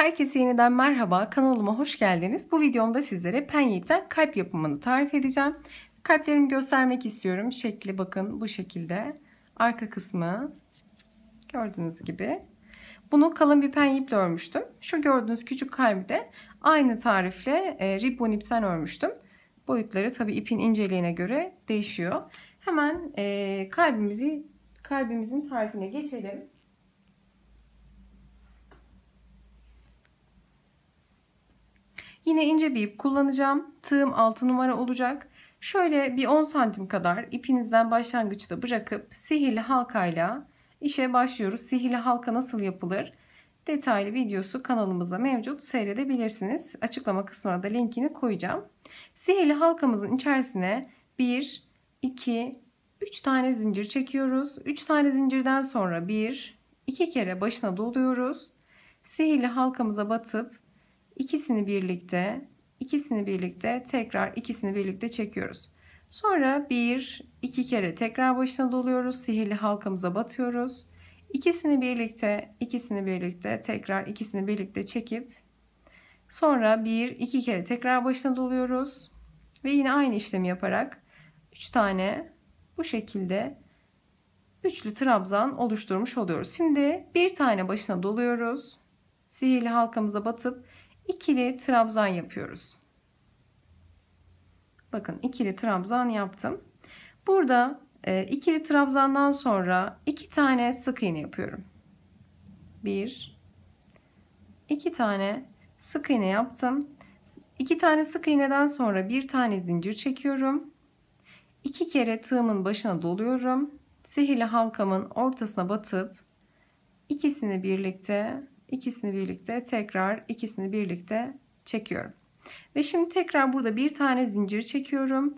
Herkese yeniden merhaba, kanalıma hoş geldiniz. Bu videomda sizlere penye ipten kalp yapımını tarif edeceğim. Kalplerimi göstermek istiyorum. Şekli bakın bu şekilde. Arka kısmı gördüğünüz gibi. Bunu kalın bir penye iple örmüştüm. Şu gördüğünüz küçük kalbi de aynı tarifle e, ribbon ipten örmüştüm. Boyutları tabi ipin inceliğine göre değişiyor. Hemen e, kalbimizi kalbimizin tarifine geçelim. Yine ince bir ip kullanacağım. Tığım 6 numara olacak. Şöyle bir 10 santim kadar ipinizden başlangıçta bırakıp sihirli halkayla işe başlıyoruz. Sihirli halka nasıl yapılır? Detaylı videosu kanalımızda mevcut seyredebilirsiniz. Açıklama kısmına da linkini koyacağım. Sihirli halkamızın içerisine 1, 2, 3 tane zincir çekiyoruz. 3 tane zincirden sonra 1, 2 kere başına doluyoruz. Sihirli halkamıza batıp ikisini birlikte, ikisini birlikte tekrar ikisini birlikte çekiyoruz. Sonra bir, iki kere tekrar başına doluyoruz. Sihirli halkamıza batıyoruz. İkisini birlikte, ikisini birlikte tekrar ikisini birlikte çekip sonra bir, iki kere tekrar başına doluyoruz. Ve yine aynı işlemi yaparak 3 tane bu şekilde üçlü trabzan oluşturmuş oluyoruz. Şimdi bir tane başına doluyoruz. Sihirli halkamıza batıp ikili trabzan yapıyoruz. Bakın ikili trabzan yaptım. Burada e, ikili trabzandan sonra iki tane sık iğne yapıyorum. Bir, iki tane sık iğne yaptım. İki tane sık iğneden sonra bir tane zincir çekiyorum. İki kere tığımın başına doluyorum. Sihirli halkamın ortasına batıp ikisini birlikte ikisini birlikte tekrar ikisini birlikte çekiyorum. Ve şimdi tekrar burada bir tane zincir çekiyorum.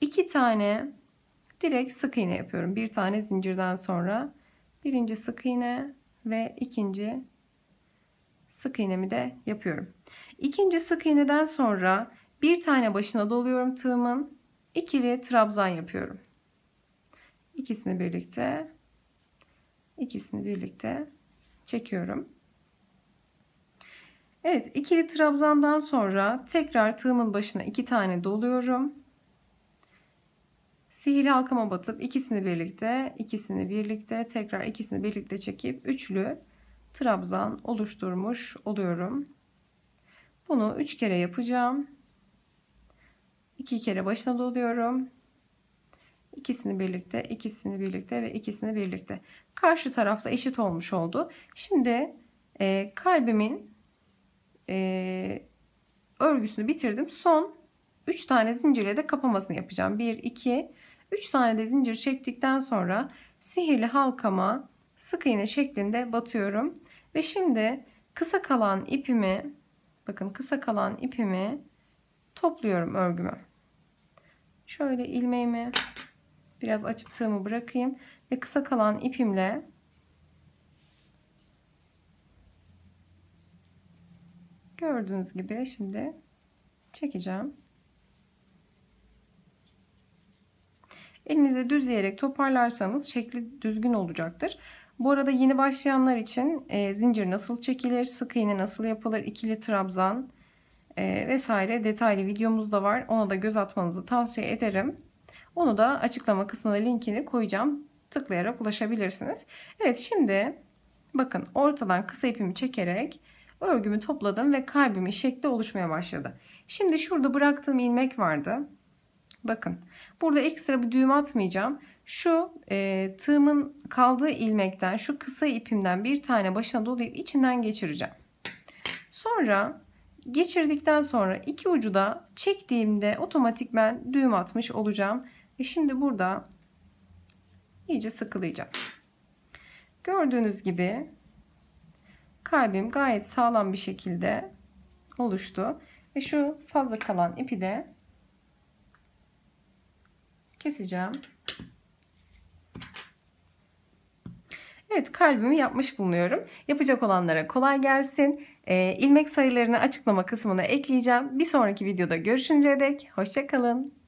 iki tane direkt sık iğne yapıyorum. Bir tane zincirden sonra birinci sık iğne ve ikinci sık iğnemi de yapıyorum. İkinci sık iğneden sonra bir tane başına doluyorum tığımın. ikili trabzan yapıyorum. İkisini birlikte ikisini birlikte çekiyorum. Evet ikili trabzandan sonra tekrar tığımın başına iki tane doluyorum. Sihirli halkama batıp ikisini birlikte, ikisini birlikte, tekrar ikisini birlikte çekip üçlü trabzan oluşturmuş oluyorum. Bunu üç kere yapacağım. İki kere başına doluyorum. İkisini birlikte, ikisini birlikte ve ikisini birlikte. Karşı tarafla eşit olmuş oldu. Şimdi e, kalbimin e, örgüsünü bitirdim. Son 3 tane zincirle de kapamasını yapacağım. 1, 2, 3 tane de zincir çektikten sonra sihirli halkama sık iğne şeklinde batıyorum. Ve şimdi kısa kalan ipimi bakın kısa kalan ipimi topluyorum örgümü. Şöyle ilmeğimi biraz açıp tığımı bırakayım ve kısa kalan ipimle Gördüğünüz gibi şimdi çekeceğim. Elinize düzleyerek toparlarsanız şekli düzgün olacaktır. Bu arada yeni başlayanlar için e, zincir nasıl çekilir, sık iğne nasıl yapılır, ikili trabzan e, vesaire detaylı videomuz da var. Ona da göz atmanızı tavsiye ederim. Onu da açıklama kısmına linkini koyacağım. Tıklayarak ulaşabilirsiniz. Evet şimdi bakın ortadan kısa ipimi çekerek Örgümü topladım ve kalbimin şekli oluşmaya başladı. Şimdi şurada bıraktığım ilmek vardı. Bakın burada ekstra bir düğüm atmayacağım. Şu e, tığımın kaldığı ilmekten şu kısa ipimden bir tane başına dolayıp içinden geçireceğim. Sonra geçirdikten sonra iki ucu da çektiğimde otomatik ben düğüm atmış olacağım. Ve şimdi burada iyice sıkılayacağım. Gördüğünüz gibi kalbim gayet sağlam bir şekilde oluştu. Ve şu fazla kalan ipi de keseceğim. Evet kalbimi yapmış bulunuyorum. Yapacak olanlara kolay gelsin. E, ilmek sayılarını açıklama kısmına ekleyeceğim. Bir sonraki videoda görüşünceye dek hoşçakalın.